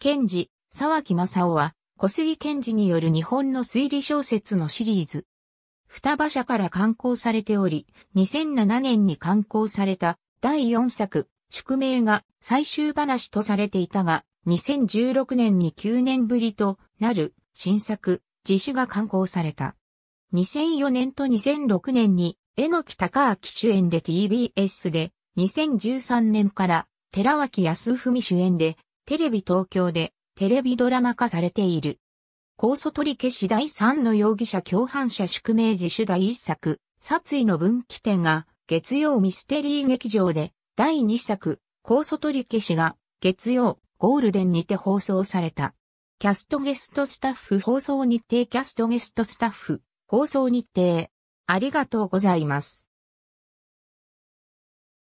賢治、沢木正夫は、小杉賢治による日本の推理小説のシリーズ。双葉社から刊行されており、2007年に刊行された第4作、宿命が最終話とされていたが、2016年に9年ぶりとなる新作、自主が刊行された。2004年と2006年に、榎木隆明主演で TBS で、2013年から寺脇康文主演でテレビ東京でテレビドラマ化されている。控訴取り消し第3の容疑者共犯者宿命自主第1作、殺意の分岐点が月曜ミステリー劇場で第2作、控訴取り消しが月曜ゴールデンにて放送された。キャストゲストスタッフ放送日程キャストゲストスタッフ放送日程ありがとうございます。